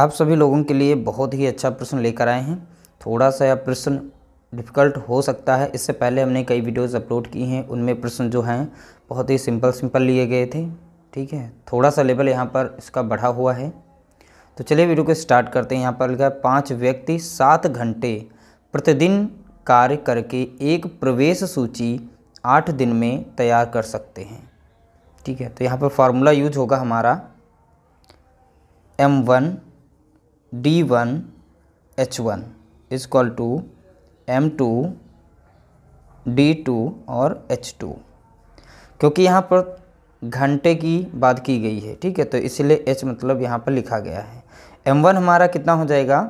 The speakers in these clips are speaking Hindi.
आप सभी लोगों के लिए बहुत ही अच्छा प्रश्न लेकर आए हैं थोड़ा सा यह प्रश्न डिफ़िकल्ट हो सकता है इससे पहले हमने कई वीडियोस अपलोड की हैं उनमें प्रश्न जो हैं बहुत ही सिंपल सिंपल लिए गए थे ठीक है थोड़ा सा लेवल यहाँ पर इसका बढ़ा हुआ है तो चलिए वीडियो को स्टार्ट करते हैं यहाँ पर लिखा है पाँच व्यक्ति सात घंटे प्रतिदिन कार्य करके एक प्रवेश सूची आठ दिन में तैयार कर सकते हैं ठीक है तो यहाँ पर फार्मूला यूज होगा हमारा M one D one H one is equal to M two D two और एच टू क्योंकि यहाँ पर घंटे की बात की गई है ठीक है तो इसलिए एच मतलब यहाँ पर लिखा गया है एम वन हमारा कितना हो जाएगा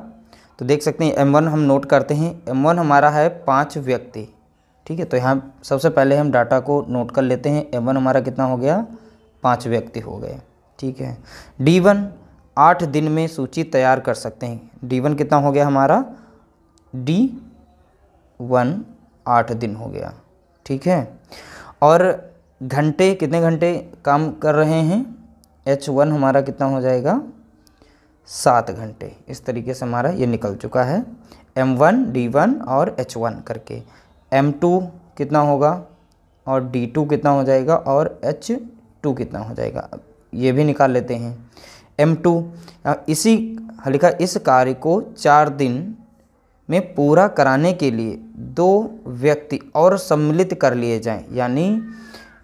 तो देख सकते हैं एम वन हम नोट करते हैं एम वन हमारा है पाँच व्यक्ति ठीक है तो यहाँ सबसे पहले हम डाटा को नोट कर लेते हैं एम वन हमारा कितना हो गया पाँच व्यक्ति हो गए ठीक है डी वन आठ दिन में सूची तैयार कर सकते हैं डी वन कितना हो गया हमारा डी वन आठ दिन हो गया ठीक है और घंटे कितने घंटे काम कर रहे हैं एच वन हमारा कितना हो जाएगा सात घंटे इस तरीके से हमारा ये निकल चुका है एम वन डी वन और एच वन करके एम टू कितना होगा और डी टू कितना हो जाएगा और एच टू कितना हो जाएगा ये भी निकाल लेते हैं एम टू इसी लिखा इस कार्य को चार दिन में पूरा कराने के लिए दो व्यक्ति और सम्मिलित कर लिए जाएं यानी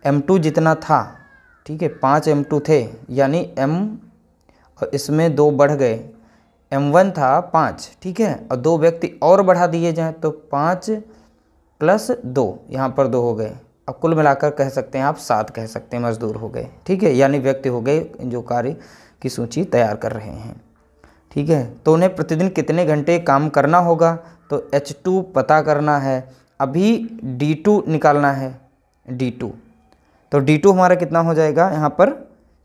एम टू जितना था ठीक है पाँच एम टू थे यानी एम और इसमें दो बढ़ गए एम वन था पाँच ठीक है और दो व्यक्ति और बढ़ा दिए जाएं तो पाँच प्लस दो यहाँ पर दो हो गए अब कुल मिलाकर कह सकते हैं आप सात कह सकते हैं मजदूर हो गए ठीक है यानी व्यक्ति हो गए जो कार्य की सूची तैयार कर रहे हैं ठीक है तो उन्हें प्रतिदिन कितने घंटे काम करना होगा तो एच टू पता करना है अभी डी टू निकालना है डी टू तो डी टू हमारा कितना हो जाएगा यहाँ पर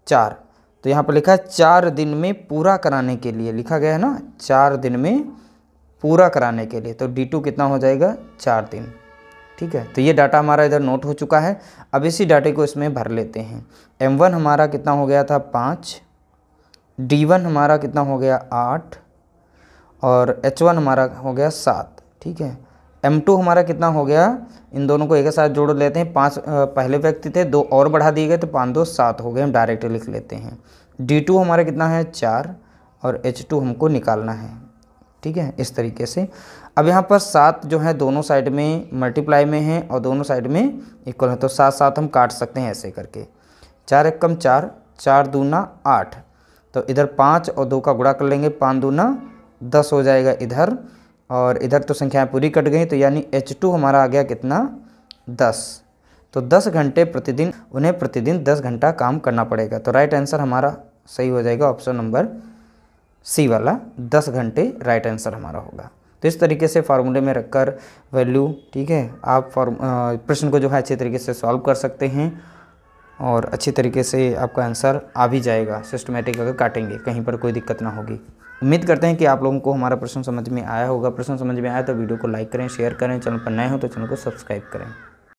चार तो यहाँ पर लिखा है चार दिन में पूरा कराने के लिए लिखा गया है ना चार दिन में पूरा कराने के लिए तो डी टू कितना हो जाएगा चार दिन ठीक है तो ये डाटा हमारा इधर नोट हो चुका है अब इसी डाटे को इसमें भर लेते हैं एम वन हमारा कितना हो गया था पाँच डी वन हमारा कितना हो गया आठ और एच वन हमारा हो गया सात ठीक है एम टू हमारा कितना हो गया इन दोनों को एक साथ जोड़ लेते हैं पाँच पहले व्यक्ति थे दो और बढ़ा दिए गए तो पाँच दो सात हो गए हम डायरेक्ट लिख लेते हैं डी टू हमारा कितना है चार और एच टू हमको निकालना है ठीक है इस तरीके से अब यहाँ पर सात जो है दोनों साइड में मल्टीप्लाई में है और दोनों साइड में इक्वल है तो सात सात हम काट सकते हैं ऐसे करके चार एक कम चार चार दूना आठ तो इधर पाँच और दो का गुड़ा कर लेंगे पाँच दूना दस हो जाएगा इधर और इधर तो संख्याएं पूरी कट गई तो यानी एच टू हमारा आ गया कितना दस तो दस घंटे प्रतिदिन उन्हें प्रतिदिन दस घंटा काम करना पड़ेगा तो राइट आंसर हमारा सही हो जाएगा ऑप्शन नंबर सी वाला दस घंटे राइट आंसर हमारा होगा तो इस तरीके से फार्मूले में रखकर वैल्यू ठीक है आप फॉर्म प्रश्न को जो है अच्छे तरीके से सॉल्व कर सकते हैं और अच्छे तरीके से आपका आंसर आ भी जाएगा सिस्टमेटिक अगर काटेंगे कहीं पर कोई दिक्कत ना होगी उम्मीद करते हैं कि आप लोगों को हमारा प्रश्न समझ में आया होगा प्रश्न समझ में आया तो वीडियो को लाइक करें शेयर करें चैनल पर नए हो तो चैनल को सब्सक्राइब करें